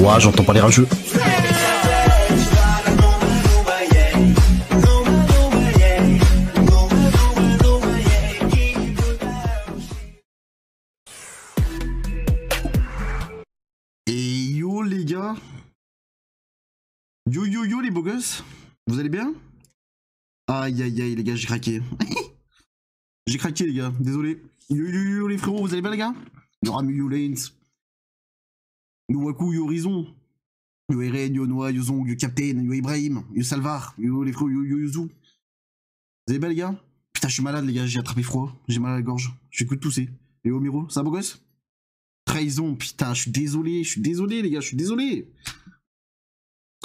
Ouah, j'entends pas les rageux. Et yo les gars Yo yo yo les beaux gosses Vous allez bien Aïe aïe aïe les gars j'ai craqué J'ai craqué les gars, désolé Yo yo yo les frérots, vous allez bien les gars Yo Lanes Yo Waku, yo Horizon, yo Eren, yo Noah, yo Zong, yo Captain, yo Ibrahim, yo Salvar, yo les frères, yo Yuzu. Vous avez bien les gars Putain, je suis malade les gars, j'ai attrapé froid, j'ai mal à la gorge, j'ai coup de tousser. Et Miro, ça beau gosse Trahison, putain, je suis désolé, je suis désolé les gars, je suis désolé.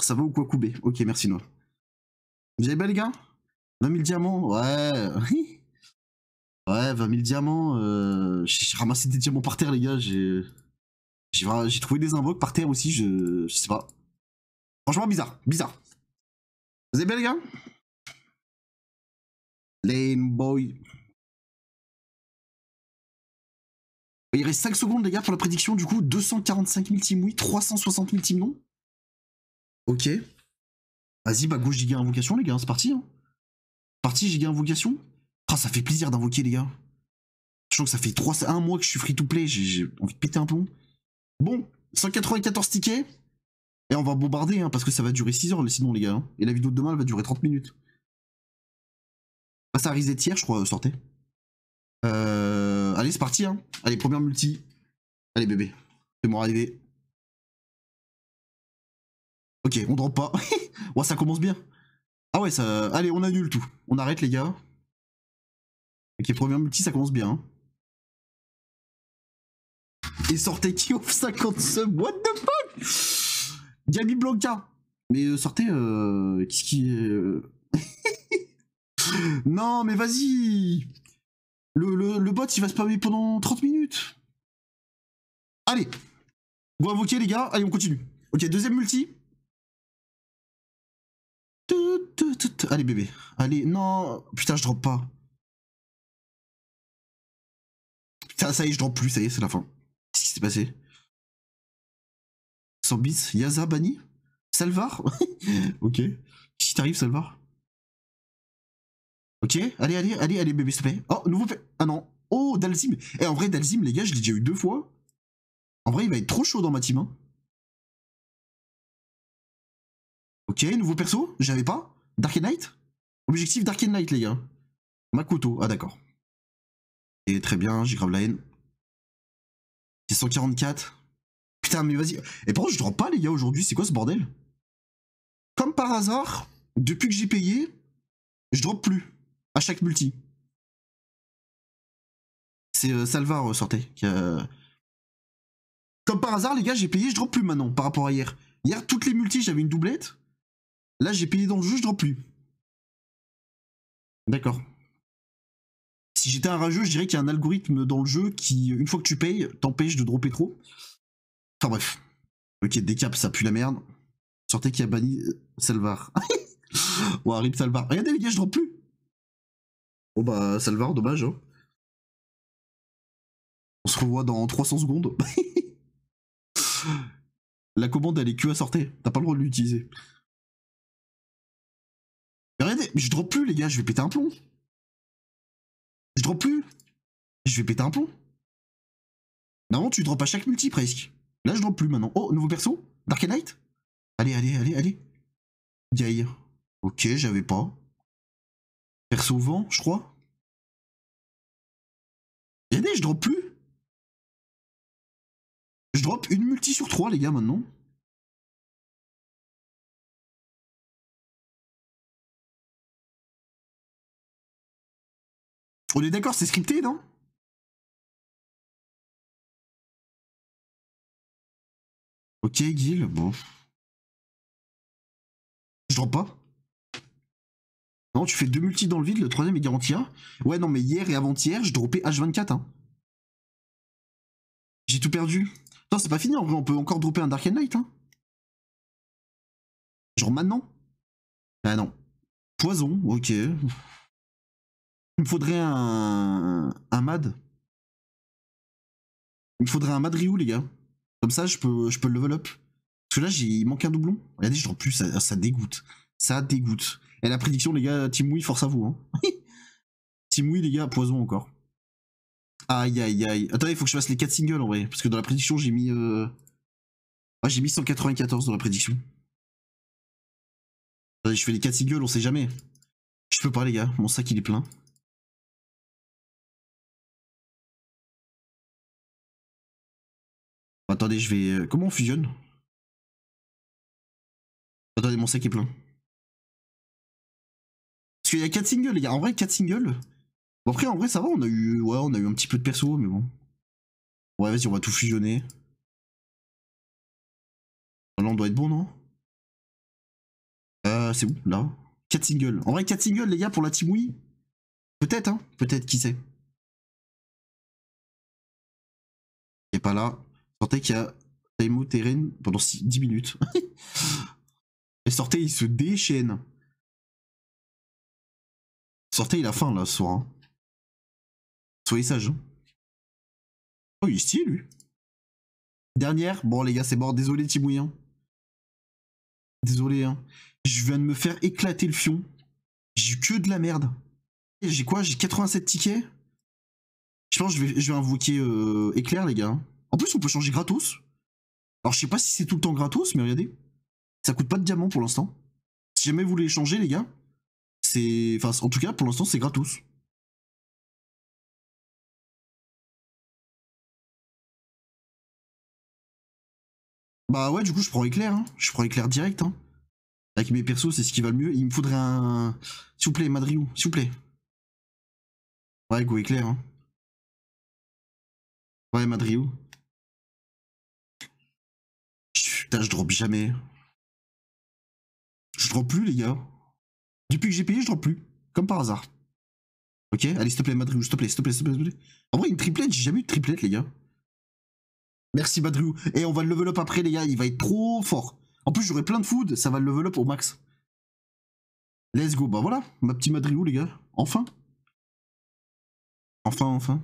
Ça va ou quoi Koubé Ok, merci Noah. Vous avez bien les gars 20 000 diamants, ouais. ouais, 20 000 diamants. Euh, j'ai ramassé des diamants par terre les gars, j'ai... J'ai trouvé des invoques par terre aussi, je, sais pas. Franchement, bizarre, bizarre. Vous êtes bien, les gars Lane boy. Il reste 5 secondes, les gars, pour la prédiction. Du coup, 245 000 teams oui, 360 000 teams non. Ok. Vas-y, bah gauche, giga invocation, les gars, c'est parti. Hein. Parti, giga invocation. Ah, ça fait plaisir d'invoquer, les gars. Je que ça fait un mois que je suis free to play, j'ai envie de péter un plomb. Bon, 194 tickets. Et on va bombarder, hein, parce que ça va durer 6 heures sinon, les gars. Hein. Et la vidéo de demain, elle va durer 30 minutes. Ah, ça risque d'être hier, je crois, euh, sortez. Euh... Allez, c'est parti. Hein. Allez, première multi. Allez, bébé. Fais-moi arriver. Ok, on drop pas. ouais, ça commence bien. Ah ouais, ça... Allez, on annule tout. On arrête, les gars. Ok, première multi, ça commence bien. Hein et sortez qui offre 50 subs. What the fuck Gabi Blanca. Mais euh, sortez, euh, qu'est-ce qui euh, non, mais vas-y le, bot, il va se spammer pendant 30 minutes. Allez Vous invoquez, les gars. Allez, on continue. Ok, deuxième multi. Allez, bébé. Allez, non Putain, je drop pas. ça y est, je drop plus. Ça y est, c'est la fin s'est passé 100 bis Yaza banni Salvar Ok. Si t'arrives, Salvar. Ok, allez, allez, allez, allez, bébé, s'il te plaît. Oh, nouveau. Ah non. Oh, Dalzim. Et eh, en vrai, Dalzim, les gars, je l'ai déjà eu deux fois. En vrai, il va être trop chaud dans ma team. Hein. Ok, nouveau perso, j'avais pas. Dark Knight Objectif Dark Knight, les gars. ma couteau ah d'accord. Et très bien, j'ai grave la haine. C'est 144. Putain, mais vas-y. Et pourquoi je drop pas, les gars, aujourd'hui C'est quoi ce bordel Comme par hasard, depuis que j'ai payé, je drop plus à chaque multi. C'est euh, Salvar, euh, sortait. Comme par hasard, les gars, j'ai payé, je drop plus maintenant par rapport à hier. Hier, toutes les multis, j'avais une doublette. Là, j'ai payé dans le jeu, je drop plus. D'accord si j'étais un rageux, je dirais qu'il y a un algorithme dans le jeu qui, euh, une fois que tu payes, t'empêche de dropper trop. Enfin bref. Ok, décap, ça pue la merde. Sortez qui a banni euh, Salvar. Ouah, rip Salvar. Regardez les gars, je drop plus. oh bah, Salvar, dommage. Hein. On se revoit dans 300 secondes. la commande, elle est que à sortir. T'as pas le droit de l'utiliser. Regardez, je drop plus, les gars, je vais péter un plomb. Je drop plus. Je vais péter un pont Normalement tu drops à chaque multi presque. Là, je drop plus maintenant. Oh, nouveau perso Dark Knight Allez, allez, allez, allez. Gaï. Ok, j'avais pas. Perso vent, je crois. Regardez, je drop plus. Je drop une multi sur trois, les gars, maintenant. On est d'accord, c'est scripté, non Ok, gil, bon. Je drop pas Non, tu fais deux multis dans le vide, le troisième est garanti 1. Ouais, non, mais hier et avant-hier, je dropais H24. Hein. J'ai tout perdu. Non, c'est pas fini, en vrai, on peut encore dropper un Dark Knight, Hein. Genre maintenant Bah non. Poison, ok. Il me faudrait un, un MAD. Il me faudrait un MAD Ryu, les gars. Comme ça, je peux, je peux level up. Parce que là, il manque un doublon. Regardez, je plus, ça, dégoûte. Ça dégoûte. Et la prédiction, les gars, Wii force à vous. Hein. Wii les gars, poison encore. Aïe, aïe, aïe. Attendez, il faut que je fasse les 4 singles en vrai. Parce que dans la prédiction, j'ai mis. Euh... Ah, j'ai mis 194 dans la prédiction. Attendez, je fais les 4 singles, on sait jamais. Je peux pas, les gars. Mon sac, il est plein. Attendez, je vais... Euh, comment on fusionne Attendez, mon sac est plein. Parce qu'il y a 4 singles, les gars. En vrai, 4 singles. Bon, après, en vrai, ça va. On a eu, ouais, on a eu un petit peu de perso, mais bon. Ouais, vas-y, on va tout fusionner. Là, on doit être bon, non Euh, c'est où, là 4 singles. En vrai, 4 singles, les gars, pour la team Wii Peut-être, hein. Peut-être, qui sait. Il est pas là. Sortez qu'il y a Taimou, pendant 10 minutes. et sortez, il se déchaîne. Sortez, il a faim là ce soir. Hein. Soyez sage. Hein. Oh, il est stylé lui. Dernière. Bon, les gars, c'est mort. Désolé, Timouyen. Hein. Désolé, hein. Je viens de me faire éclater le fion. J'ai eu que de la merde. J'ai quoi J'ai 87 tickets Je pense que je vais, je vais invoquer euh, éclair, les gars. En plus, on peut changer gratos. Alors, je sais pas si c'est tout le temps gratos, mais regardez. Ça coûte pas de diamants pour l'instant. Si jamais vous voulez changer, les gars, c'est. Enfin, en tout cas, pour l'instant, c'est gratos. Bah ouais, du coup, je prends éclair. Hein. Je prends éclair direct. Hein. Avec mes persos, c'est ce qui va le mieux. Il me faudrait un. S'il vous plaît, Madriou, s'il vous plaît. Ouais, go éclair. Hein. Ouais, Madriou. je drop jamais. Je drop plus, les gars. Depuis que j'ai payé, je drop plus. Comme par hasard. Ok Allez, s'il te plaît, Madriou s'il te plaît, s'il te plaît, s'il te plaît. En vrai, une triplette, j'ai jamais eu de triplette, les gars. Merci Madriou Et eh, on va le level up après, les gars. Il va être trop fort. En plus, j'aurai plein de food. Ça va le level up au max. Let's go. Bah voilà, ma petite Madriou, les gars. Enfin. Enfin, enfin.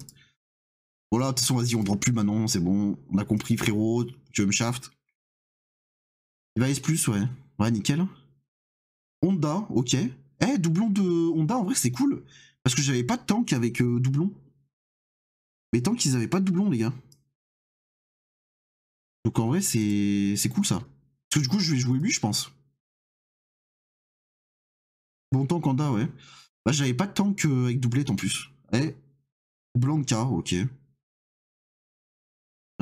Voilà, de toute façon, vas-y, on drop plus maintenant. C'est bon. On a compris, frérot. Tu veux me shaft il eh bah ben, S+, ouais. Ouais, nickel. Honda, ok. Eh, doublon de Honda, en vrai, c'est cool. Parce que j'avais pas de tank avec euh, doublon. Mais tant qu'ils avaient pas de doublon, les gars. Donc en vrai, c'est cool ça. Parce que du coup, je vais jouer lui, je pense. Bon tank Honda, ouais. Bah, j'avais pas de tank euh, avec doublette en plus. Eh, Blanca, ok.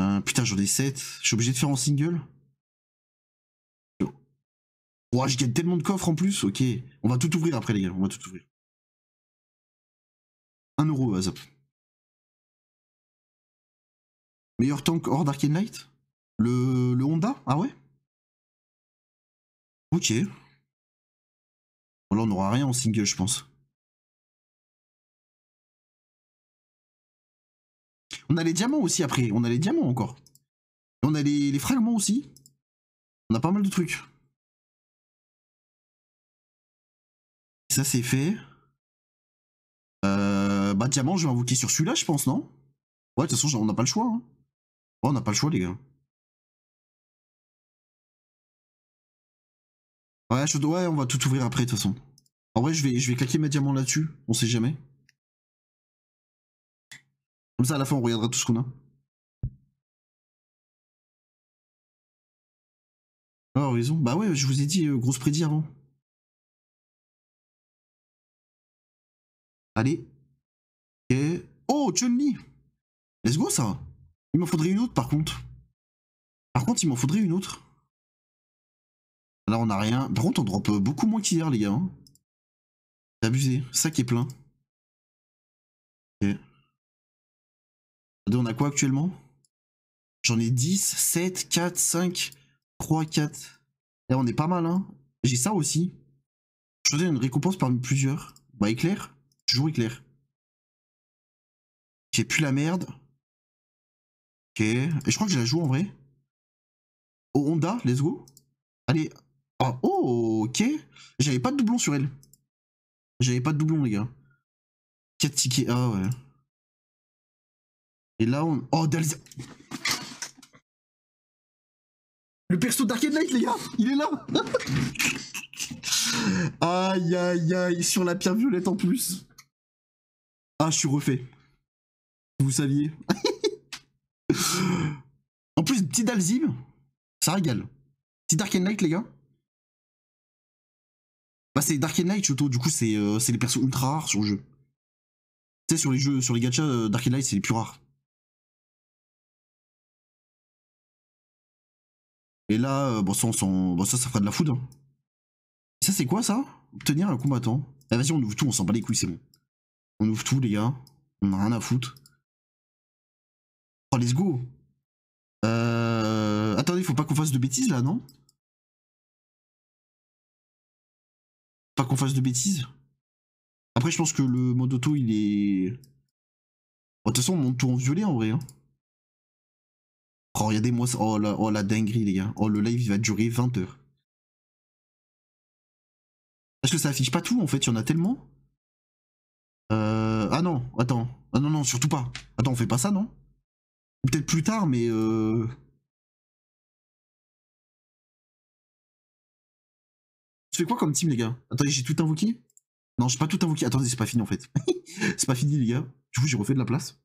Euh, putain, j'en ai 7. Je suis obligé de faire en single Ouah, je tellement de coffres en plus, ok. On va tout ouvrir après, les gars, on va tout ouvrir. 1 euro, Azap. Meilleur tank hors Dark and Light le, le Honda Ah ouais Ok. Bon, là, on n'aura rien en single, je pense. On a les diamants aussi après. On a les diamants encore. on a les, les fragments aussi. On a pas mal de trucs. ça c'est fait. Euh, bah diamant, je vais invoquer sur celui-là, je pense, non Ouais, de toute façon, on n'a pas le choix. Hein. on n'a pas le choix, les gars. Ouais, je... ouais, on va tout ouvrir après, de toute façon. En vrai, je vais, je vais claquer mes diamants là-dessus, on sait jamais. Comme ça, à la fin, on regardera tout ce qu'on a. Ah, horizon. Bah ouais, je vous ai dit, euh, grosse prédit avant. Allez. Ok Oh, Chun-Li Let's go, ça Il m'en faudrait une autre, par contre. Par contre, il m'en faudrait une autre. Là, on n'a rien. Par contre, on drop euh, beaucoup moins qu'hier, les gars. Hein. C'est abusé. Ça qui est plein. Ok. on a quoi actuellement J'en ai 10, 7, 4, 5, 3, 4. Et on est pas mal, hein. J'ai ça aussi. Je voudrais une récompense parmi plusieurs. Bah, éclair jouer éclair. J'ai plus la merde. Ok. Et je crois que je la joue en vrai. Oh Honda, let's go. Allez. Oh, ok. J'avais pas de doublon sur elle. J'avais pas de doublon, les gars. 4 tickets. Ah ouais. Et là, on. Oh, Dalza. Le perso Dark Knight, les gars, il est là Aïe aïe aïe, sur la pierre violette en plus. Ah, je suis refait. Vous saviez. en plus, petit Dalzim, ça régale. Petit Dark Knight les gars. Bah, c'est Dark Knight Light, Du coup, euh, c'est les persos ultra rares sur le jeu. Tu sais, sur les jeux, sur les gachas, euh, Dark Knight c'est les plus rares. Et là, euh, bon, ça, on ça, ça fera de la foudre. Hein. Ça, c'est quoi, ça Obtenir un combattant. Ah, vas-y, on tout, on s'en bat les couilles, c'est bon. On ouvre tout, les gars. On a rien à foutre. Oh, let's go. Euh... Attendez, faut pas qu'on fasse de bêtises là, non Pas qu'on fasse de bêtises. Après, je pense que le mode auto, il est. de toute façon, on monte tout en violet en vrai. Hein. Oh, regardez-moi ça. Oh la, oh, la dinguerie, les gars. Oh, le live, il va durer 20 heures. Est-ce que ça affiche pas tout en fait, il y en a tellement. Euh, ah non, attends. Ah non, non, surtout pas. Attends, on fait pas ça, non Peut-être plus tard, mais... Euh... fais quoi comme team, les gars Attendez, j'ai tout invoqué Non, j'ai pas tout invoqué. Attendez, c'est pas fini, en fait. c'est pas fini, les gars. Du coup, j'ai refait de la place.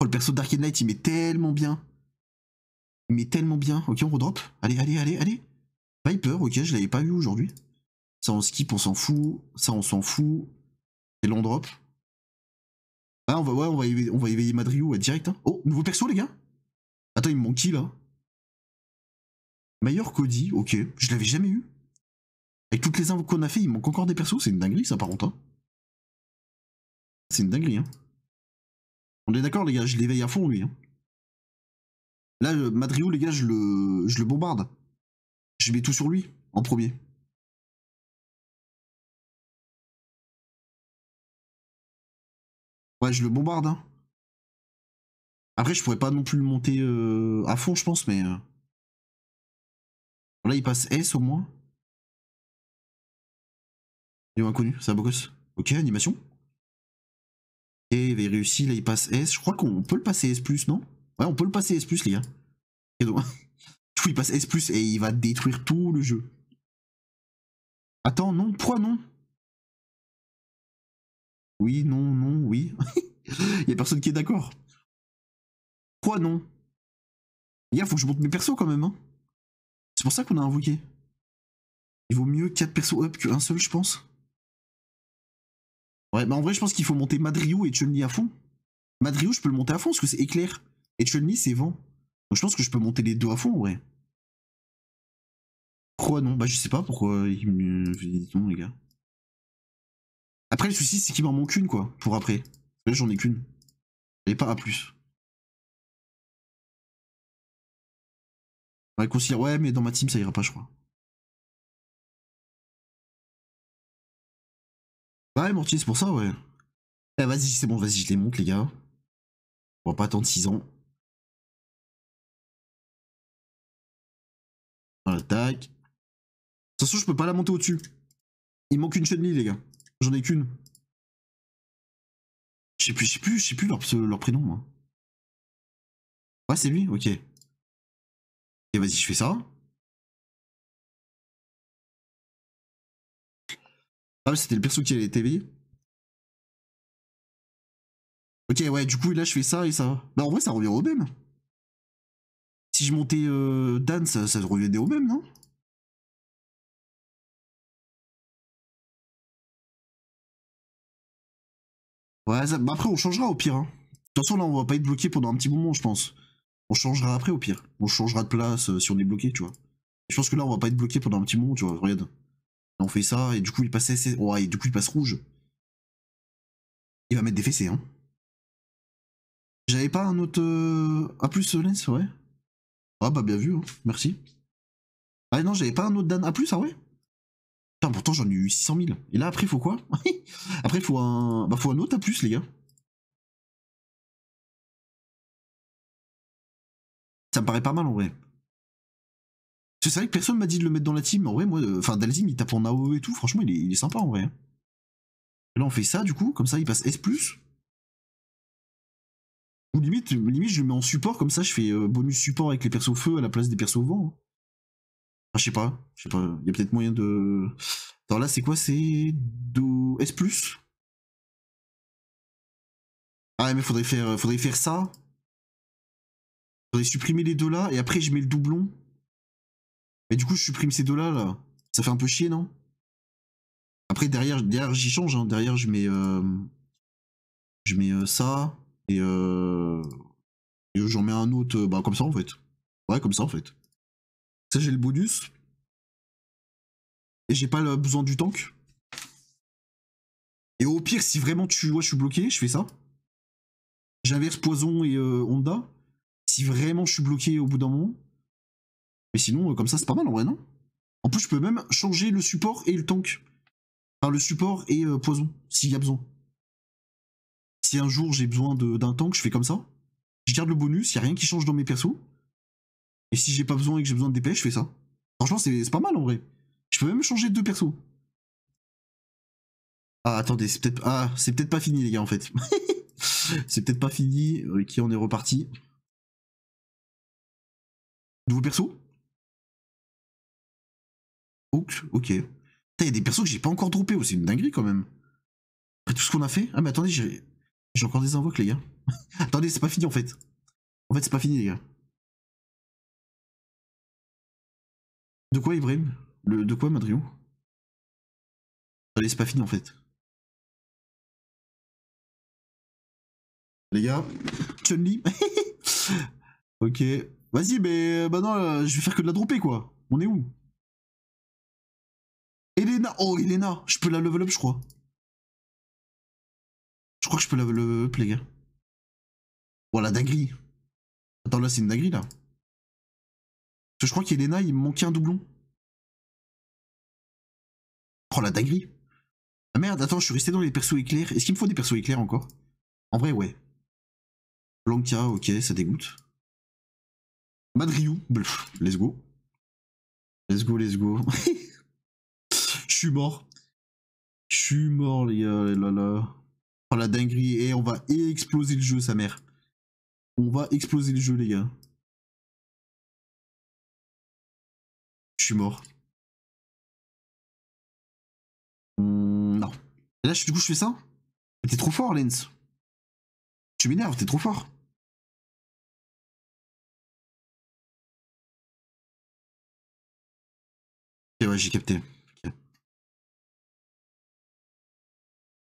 Oh, le perso Dark Knight, il met tellement bien. Il met tellement bien. Ok, on redrop. Allez, allez, allez, allez. Viper, ok, je l'avais pas vu aujourd'hui. Ça on skip, on s'en fout. Ça on s'en fout. Et long drop. Ah on va ouais, on va éveiller, on va éveiller Madriou direct. Hein. Oh, nouveau perso les gars Attends, il me manque qui là Meilleur Cody, ok, je l'avais jamais eu. Avec toutes les invos qu'on a fait, il manque encore des persos, c'est une dinguerie ça par contre. Hein. C'est une dinguerie hein. On est d'accord les gars, je l'éveille à fond lui. Hein. Là, euh, Madriou les gars, je le, je le bombarde. Je mets tout sur lui en premier. Ouais, je le bombarde. Hein. Après, je pourrais pas non plus le monter euh, à fond, je pense, mais. Euh. Là, il passe S au moins. Il inconnu, c'est un gosse Ok, animation. Et il réussi, là, il passe S. Je crois qu'on peut le passer S, non Ouais, on peut le passer S, les gars. Et donc, il passe S, et il va détruire tout le jeu. Attends, non, pourquoi non oui, non, non, oui. Il y a personne qui est d'accord. Quoi non Il faut que je monte mes persos quand même. Hein. C'est pour ça qu'on a invoqué. Il vaut mieux 4 persos up qu'un seul, je pense. Ouais, bah en vrai, je pense qu'il faut monter Madriou et chun à fond. Madriou, je peux le monter à fond parce que c'est éclair. Et chun c'est vent. Donc je pense que je peux monter les deux à fond, ouais. Pourquoi non Bah, je sais pas pourquoi ils me disent non, les gars. Après, le souci, c'est qu'il m'en manque une, quoi, pour après. Là, j'en ai qu'une. est pas à plus. On ouais, mais dans ma team, ça ira pas, je crois. Ouais, Mortier, c'est pour ça, ouais. Eh vas-y, c'est bon, vas-y, je les monte, les gars. On va pas attendre 6 ans. Voilà, tac. De toute façon, je peux pas la monter au-dessus. Il manque une chenille, les gars. J'en ai qu'une. Je sais plus, je sais plus, je sais plus leur, leur prénom, moi. Ouais, c'est lui, ok. Et vas-y, je fais ça. Ah, c'était le perso qui allait éveillé. Ok, ouais, du coup, là, je fais ça et ça. Bah, en vrai, ça revient au même. Si je montais euh, Dan, ça, ça au même, non Ouais, bah, après, on changera au pire. Hein. De toute façon, là, on va pas être bloqué pendant un petit moment, je pense. On changera après au pire. On changera de place euh, si on est bloqué, tu vois. Je pense que là, on va pas être bloqué pendant un petit moment, tu vois. Regarde. on fait ça, et du coup, il passe SS... Ouais, et du coup, il passe rouge. Il va mettre des fessées, hein. J'avais pas un autre... Euh, A plus Lens, ouais. Ah bah, bien vu, hein. Merci. Ah non, j'avais pas un autre Dan. A plus, ah ouais pourtant j'en ai eu 600 000. Et là, après, faut quoi Après, faut un... Bah, faut un autre à plus, les gars. Ça me paraît pas mal, en vrai. C'est vrai que personne m'a dit de le mettre dans la team. En vrai, moi, euh, enfin, Dalzim, il tape en AOE et tout. Franchement, il est, sympa, en vrai. Hein. là, on fait ça, du coup. Comme ça, il passe S+. Ou limite, limite, je le mets en support. Comme ça, je fais euh, bonus support avec les persos feu à la place des persos vent. Hein. Ah, je sais pas, je sais pas, il y a peut-être moyen de... Alors là, c'est quoi C'est do... S ⁇ Ah mais faudrait faire, faudrait faire ça. Faudrait supprimer les deux là, et après je mets le doublon. et du coup, je supprime ces deux là, là. Ça fait un peu chier, non Après, derrière, derrière j'y change, hein. derrière je mets... Euh, je mets euh, ça, et... Euh, et j'en mets un autre, bah comme ça en fait. Ouais, comme ça en fait. Ça, j'ai le bonus. Et j'ai pas besoin du tank. Et au pire, si vraiment tu vois, je suis bloqué, je fais ça. J'inverse Poison et euh, Honda. Si vraiment je suis bloqué au bout d'un moment. Mais sinon, euh, comme ça, c'est pas mal en vrai, non En plus, je peux même changer le support et le tank. Enfin, le support et euh, Poison, s'il y a besoin. Si un jour j'ai besoin d'un tank, je fais comme ça. Je garde le bonus, il a rien qui change dans mes persos si j'ai pas besoin et que j'ai besoin de DPS, je fais ça. Franchement, c'est pas mal en vrai. Je peux même changer de deux persos. Ah, attendez, c'est peut-être ah, peut pas fini, les gars, en fait. c'est peut-être pas fini. Ok, euh, on est reparti. Nouveau perso ok. Il y a des persos que j'ai pas encore droppé, oh, c'est une dinguerie quand même. Après tout ce qu'on a fait. Ah, mais attendez, j'ai encore des invoques, les gars. attendez, c'est pas fini en fait. En fait, c'est pas fini, les gars. De quoi Ibrahim le, De quoi Madrio Allez, c'est pas fini en fait. Les gars, Chun-Li. ok. Vas-y, mais bah non, euh, je vais faire que de la dropper quoi. On est où Elena. Oh, Elena. Je peux la level up, je crois. Je crois que je peux la level up, les gars. Oh, Attends, là, c'est une dinguerie là. Parce que Je crois qu'il qu'Elena, il me manquait un doublon. Oh la dinguerie. Ah merde, attends, je suis resté dans les persos éclairs. Est-ce qu'il me faut des persos éclairs encore En vrai, ouais. Blanca, ok, ça dégoûte. Madriou, Bluff. let's go. Let's go, let's go. Je suis mort. Je suis mort, les gars, là, là. Oh la dinguerie. Et eh, on va exploser le jeu, sa mère. On va exploser le jeu, les gars. suis mort. Hmm, non. Et là, du coup, je fais ça T'es trop fort, Lens. Tu m'énerves, t'es trop fort. Ok, ouais, j'ai capté.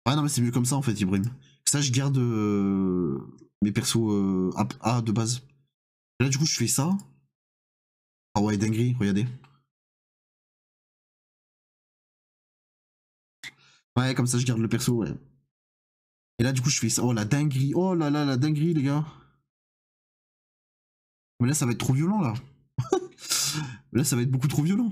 Ouais non, mais c'est mieux comme ça, en fait, Ibrahim. Ça, je garde euh, mes persos à euh, A, de base. Et là, du coup, je fais ça. Ah ouais, dinguerie, regardez. Ouais, comme ça, je garde le perso, ouais. Et là, du coup, je fais ça. Oh, la dinguerie. Oh là là, la dinguerie, les gars. Mais là, ça va être trop violent, là. là, ça va être beaucoup trop violent.